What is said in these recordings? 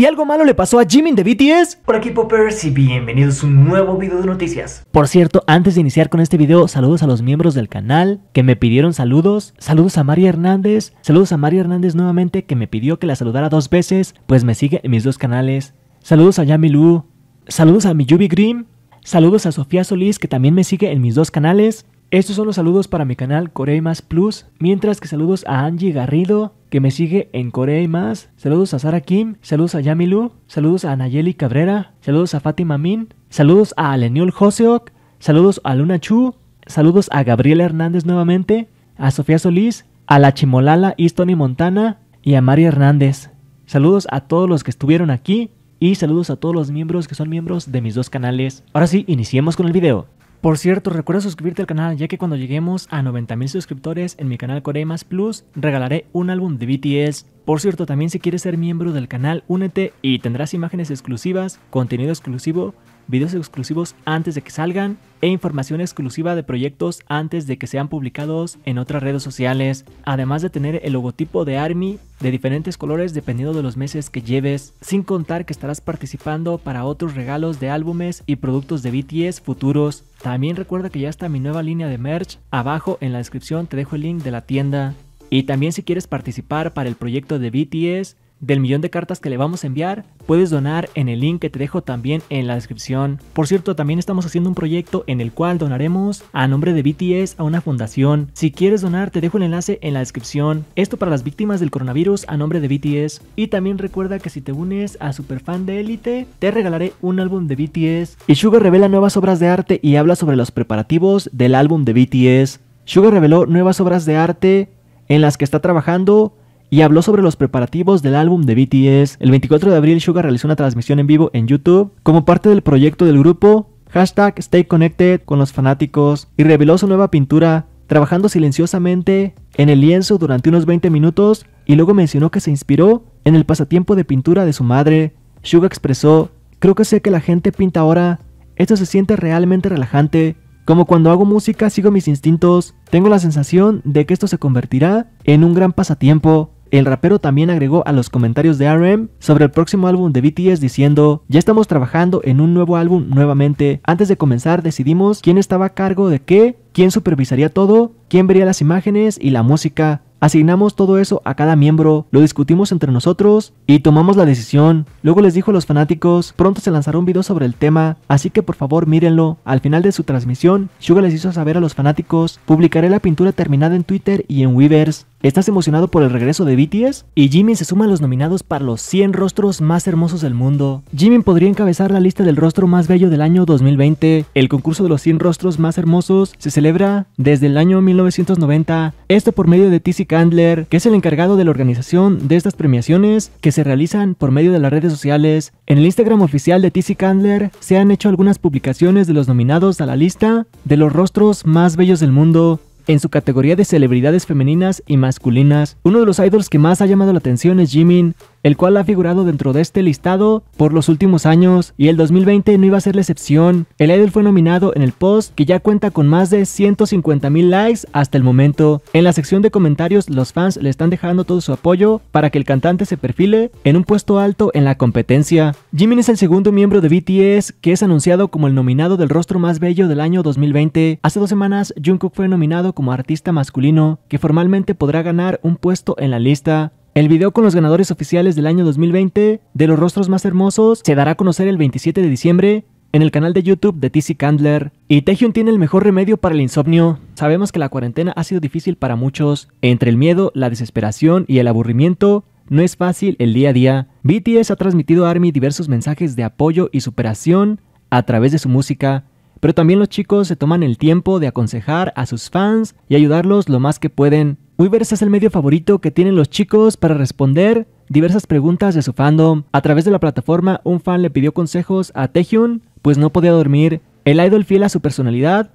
¿Y algo malo le pasó a Jimmy de BTS? Por aquí Poppers y bienvenidos a un nuevo video de noticias. Por cierto, antes de iniciar con este video, saludos a los miembros del canal que me pidieron saludos. Saludos a María Hernández. Saludos a María Hernández nuevamente que me pidió que la saludara dos veces, pues me sigue en mis dos canales. Saludos a Yamilu. Saludos a Miyubi Grimm. Saludos a Sofía Solís que también me sigue en mis dos canales. Estos son los saludos para mi canal Corea Plus, mientras que saludos a Angie Garrido, que me sigue en Corea y más. Saludos a Sara Kim, saludos a Yamilu, saludos a Nayeli Cabrera, saludos a Fatima Min, saludos a Leniol Joseok, saludos a Luna Chu, saludos a Gabriela Hernández nuevamente, a Sofía Solís, a la Chimolala Tony Montana y a María Hernández. Saludos a todos los que estuvieron aquí y saludos a todos los miembros que son miembros de mis dos canales. Ahora sí, iniciemos con el video. Por cierto, recuerda suscribirte al canal, ya que cuando lleguemos a 90.000 suscriptores en mi canal Corea Plus, regalaré un álbum de BTS. Por cierto, también si quieres ser miembro del canal, únete y tendrás imágenes exclusivas, contenido exclusivo, videos exclusivos antes de que salgan e información exclusiva de proyectos antes de que sean publicados en otras redes sociales, además de tener el logotipo de ARMY de diferentes colores dependiendo de los meses que lleves, sin contar que estarás participando para otros regalos de álbumes y productos de BTS futuros. También recuerda que ya está mi nueva línea de merch. Abajo en la descripción te dejo el link de la tienda. Y también si quieres participar para el proyecto de BTS, del millón de cartas que le vamos a enviar, puedes donar en el link que te dejo también en la descripción. Por cierto, también estamos haciendo un proyecto en el cual donaremos a nombre de BTS a una fundación. Si quieres donar, te dejo el enlace en la descripción. Esto para las víctimas del coronavirus a nombre de BTS. Y también recuerda que si te unes a Superfan de Elite, te regalaré un álbum de BTS. Y Sugar revela nuevas obras de arte y habla sobre los preparativos del álbum de BTS. Sugar reveló nuevas obras de arte en las que está trabajando y habló sobre los preparativos del álbum de BTS. El 24 de abril, Suga realizó una transmisión en vivo en YouTube como parte del proyecto del grupo hashtag Stay Connected con los fanáticos y reveló su nueva pintura trabajando silenciosamente en el lienzo durante unos 20 minutos y luego mencionó que se inspiró en el pasatiempo de pintura de su madre. Suga expresó, creo que sé que la gente pinta ahora, esto se siente realmente relajante, como cuando hago música sigo mis instintos, tengo la sensación de que esto se convertirá en un gran pasatiempo. El rapero también agregó a los comentarios de RM sobre el próximo álbum de BTS diciendo, ya estamos trabajando en un nuevo álbum nuevamente, antes de comenzar decidimos quién estaba a cargo de qué, quién supervisaría todo, quién vería las imágenes y la música, Asignamos todo eso a cada miembro, lo discutimos entre nosotros y tomamos la decisión. Luego les dijo a los fanáticos, pronto se lanzará un video sobre el tema, así que por favor mírenlo. Al final de su transmisión, Suga les hizo saber a los fanáticos, publicaré la pintura terminada en Twitter y en Weavers. ¿Estás emocionado por el regreso de BTS? Y Jimin se suma a los nominados para los 100 rostros más hermosos del mundo. Jimin podría encabezar la lista del rostro más bello del año 2020. El concurso de los 100 rostros más hermosos se celebra desde el año 1990. Esto por medio de TC Candler, que es el encargado de la organización de estas premiaciones que se realizan por medio de las redes sociales. En el Instagram oficial de TC Candler se han hecho algunas publicaciones de los nominados a la lista de los rostros más bellos del mundo. En su categoría de celebridades femeninas y masculinas, uno de los idols que más ha llamado la atención es Jimin, el cual ha figurado dentro de este listado por los últimos años y el 2020 no iba a ser la excepción. El idol fue nominado en el post que ya cuenta con más de 150 mil likes hasta el momento. En la sección de comentarios los fans le están dejando todo su apoyo para que el cantante se perfile en un puesto alto en la competencia. Jimin es el segundo miembro de BTS que es anunciado como el nominado del rostro más bello del año 2020. Hace dos semanas Jungkook fue nominado como artista masculino que formalmente podrá ganar un puesto en la lista. El video con los ganadores oficiales del año 2020 de los rostros más hermosos se dará a conocer el 27 de diciembre en el canal de YouTube de TC Candler. Y Taehyun tiene el mejor remedio para el insomnio. Sabemos que la cuarentena ha sido difícil para muchos. Entre el miedo, la desesperación y el aburrimiento, no es fácil el día a día. BTS ha transmitido a ARMY diversos mensajes de apoyo y superación a través de su música, pero también los chicos se toman el tiempo de aconsejar a sus fans y ayudarlos lo más que pueden. Weverse es el medio favorito que tienen los chicos para responder diversas preguntas de su fandom. A través de la plataforma, un fan le pidió consejos a Taehyun, pues no podía dormir. El idol fiel a su personalidad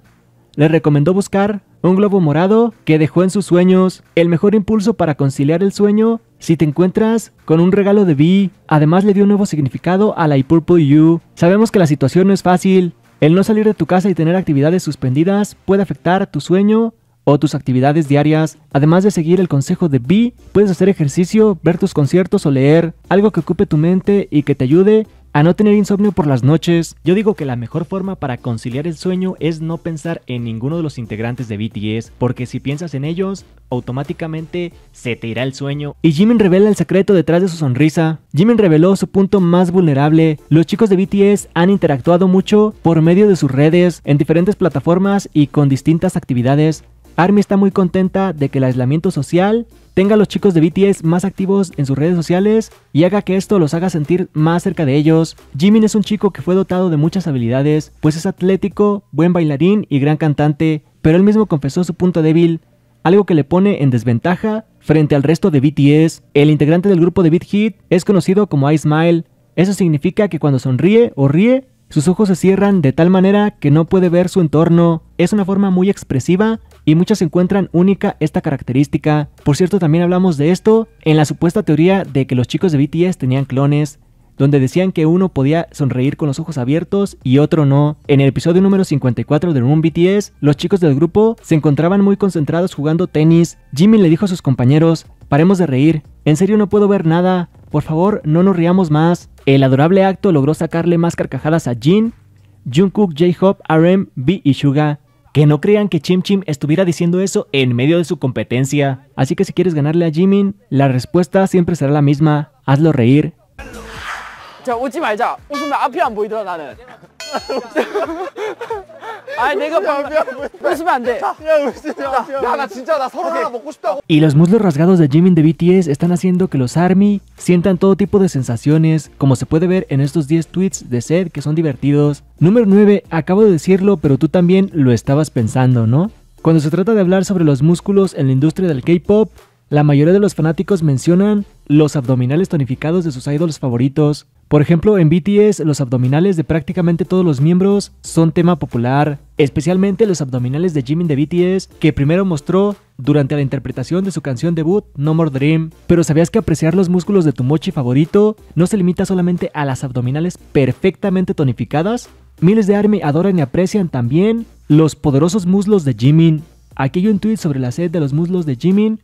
le recomendó buscar un globo morado que dejó en sus sueños, el mejor impulso para conciliar el sueño si te encuentras con un regalo de Vi. Además le dio un nuevo significado a la I Purple You. Sabemos que la situación no es fácil. El no salir de tu casa y tener actividades suspendidas puede afectar tu sueño o tus actividades diarias. Además de seguir el consejo de B, puedes hacer ejercicio, ver tus conciertos o leer, algo que ocupe tu mente y que te ayude a no tener insomnio por las noches. Yo digo que la mejor forma para conciliar el sueño es no pensar en ninguno de los integrantes de BTS, porque si piensas en ellos, automáticamente se te irá el sueño. Y Jimin revela el secreto detrás de su sonrisa. Jimin reveló su punto más vulnerable. Los chicos de BTS han interactuado mucho por medio de sus redes, en diferentes plataformas y con distintas actividades. ARMY está muy contenta de que el aislamiento social tenga a los chicos de BTS más activos en sus redes sociales y haga que esto los haga sentir más cerca de ellos. Jimin es un chico que fue dotado de muchas habilidades, pues es atlético, buen bailarín y gran cantante, pero él mismo confesó su punto débil, algo que le pone en desventaja frente al resto de BTS. El integrante del grupo de Beat Hit es conocido como I Smile. Eso significa que cuando sonríe o ríe, sus ojos se cierran de tal manera que no puede ver su entorno. Es una forma muy expresiva y muchas encuentran única esta característica. Por cierto, también hablamos de esto en la supuesta teoría de que los chicos de BTS tenían clones, donde decían que uno podía sonreír con los ojos abiertos y otro no. En el episodio número 54 de Room BTS, los chicos del grupo se encontraban muy concentrados jugando tenis. Jimmy le dijo a sus compañeros, paremos de reír, en serio no puedo ver nada, por favor no nos riamos más. El adorable acto logró sacarle más carcajadas a Jin, Jungkook, J-Hope, RM, B y Suga. Que no crean que Chim Chim estuviera diciendo eso en medio de su competencia. Así que si quieres ganarle a Jimin, la respuesta siempre será la misma. Hazlo reír. Y los muslos rasgados de Jimin de BTS están haciendo que los ARMY sientan todo tipo de sensaciones, como se puede ver en estos 10 tweets de Seth que son divertidos. Número 9, acabo de decirlo, pero tú también lo estabas pensando, ¿no? Cuando se trata de hablar sobre los músculos en la industria del K-pop, la mayoría de los fanáticos mencionan los abdominales tonificados de sus idols favoritos, por ejemplo, en BTS los abdominales de prácticamente todos los miembros son tema popular, especialmente los abdominales de Jimin de BTS que primero mostró durante la interpretación de su canción debut No More Dream. Pero ¿sabías que apreciar los músculos de tu mochi favorito no se limita solamente a las abdominales perfectamente tonificadas? Miles de ARMY adoran y aprecian también los poderosos muslos de Jimin. Aquí hay un tweet sobre la sed de los muslos de Jimin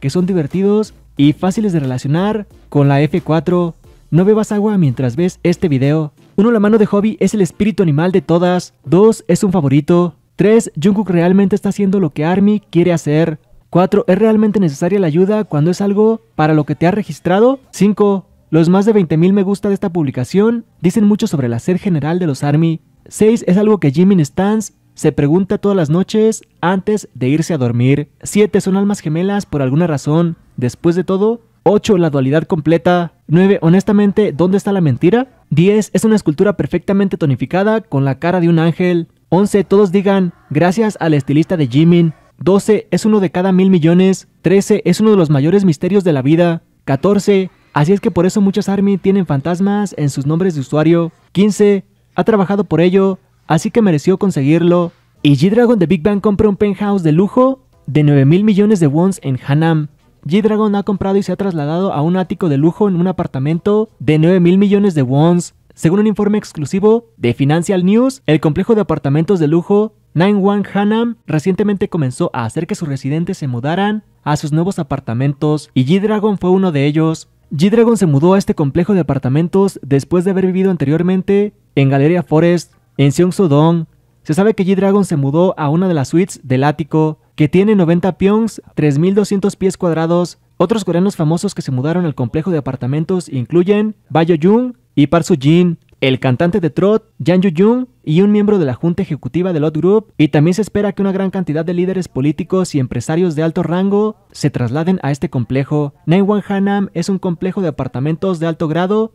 que son divertidos y fáciles de relacionar con la F4 no bebas agua mientras ves este video. 1. La mano de Hobby es el espíritu animal de todas. 2. Es un favorito. 3. Jungkook realmente está haciendo lo que ARMY quiere hacer. 4. ¿Es realmente necesaria la ayuda cuando es algo para lo que te has registrado? 5. Los más de 20.000 me gusta de esta publicación dicen mucho sobre la sed general de los ARMY. 6. Es algo que Jimin Stans se pregunta todas las noches antes de irse a dormir. 7. Son almas gemelas por alguna razón. Después de todo, 8. La dualidad completa. 9. Honestamente, ¿dónde está la mentira? 10. Es una escultura perfectamente tonificada con la cara de un ángel. 11. Todos digan, gracias al estilista de Jimin. 12. Es uno de cada mil millones. 13. Es uno de los mayores misterios de la vida. 14. Así es que por eso muchas ARMY tienen fantasmas en sus nombres de usuario. 15. Ha trabajado por ello, así que mereció conseguirlo. Y G-Dragon de Big Bang compra un penthouse de lujo de 9 mil millones de wons en Hanam. G-Dragon ha comprado y se ha trasladado a un ático de lujo en un apartamento de 9 mil millones de wons. Según un informe exclusivo de Financial News, el complejo de apartamentos de lujo One Hanam recientemente comenzó a hacer que sus residentes se mudaran a sus nuevos apartamentos y G-Dragon fue uno de ellos. G-Dragon se mudó a este complejo de apartamentos después de haber vivido anteriormente en Galeria Forest, en Seongsu-dong. Se sabe que G-Dragon se mudó a una de las suites del ático que tiene 90 pions, 3.200 pies cuadrados. Otros coreanos famosos que se mudaron al complejo de apartamentos incluyen Bayo Jung y Park Soo Jin, el cantante de Trot, Jan Yoo Jung y un miembro de la junta ejecutiva de Lot Group. Y también se espera que una gran cantidad de líderes políticos y empresarios de alto rango se trasladen a este complejo. Naiwan Hanam es un complejo de apartamentos de alto grado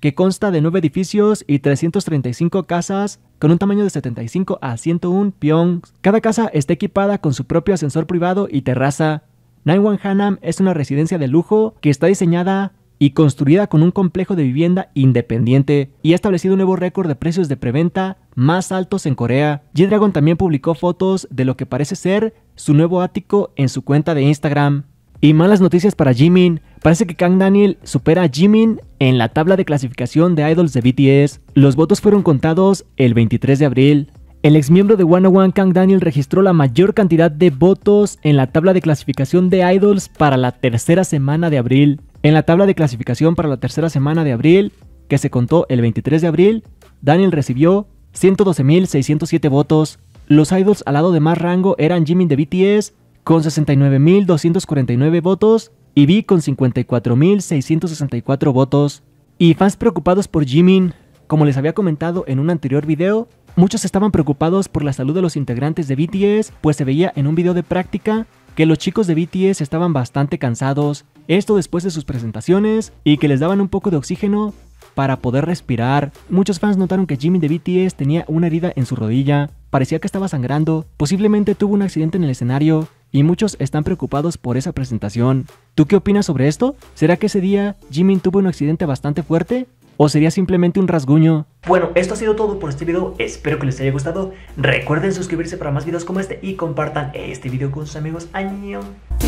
que consta de nueve edificios y 335 casas con un tamaño de 75 a 101 pion. Cada casa está equipada con su propio ascensor privado y terraza. Naiwan Hanam es una residencia de lujo que está diseñada y construida con un complejo de vivienda independiente y ha establecido un nuevo récord de precios de preventa más altos en Corea. G-Dragon también publicó fotos de lo que parece ser su nuevo ático en su cuenta de Instagram. Y malas noticias para Jimin. Parece que Kang Daniel supera a Jimin en la tabla de clasificación de idols de BTS. Los votos fueron contados el 23 de abril. El ex miembro de 101 Kang Daniel registró la mayor cantidad de votos en la tabla de clasificación de idols para la tercera semana de abril. En la tabla de clasificación para la tercera semana de abril, que se contó el 23 de abril, Daniel recibió 112.607 votos. Los idols al lado de más rango eran Jimin de BTS con 69.249 votos y Vi con 54.664 votos. Y fans preocupados por Jimin, como les había comentado en un anterior video, muchos estaban preocupados por la salud de los integrantes de BTS, pues se veía en un video de práctica que los chicos de BTS estaban bastante cansados, esto después de sus presentaciones, y que les daban un poco de oxígeno para poder respirar. Muchos fans notaron que Jimin de BTS tenía una herida en su rodilla, parecía que estaba sangrando, posiblemente tuvo un accidente en el escenario, y muchos están preocupados por esa presentación. ¿Tú qué opinas sobre esto? ¿Será que ese día Jimmy tuvo un accidente bastante fuerte? ¿O sería simplemente un rasguño? Bueno, esto ha sido todo por este video, espero que les haya gustado. Recuerden suscribirse para más videos como este y compartan este video con sus amigos. ¡Añón!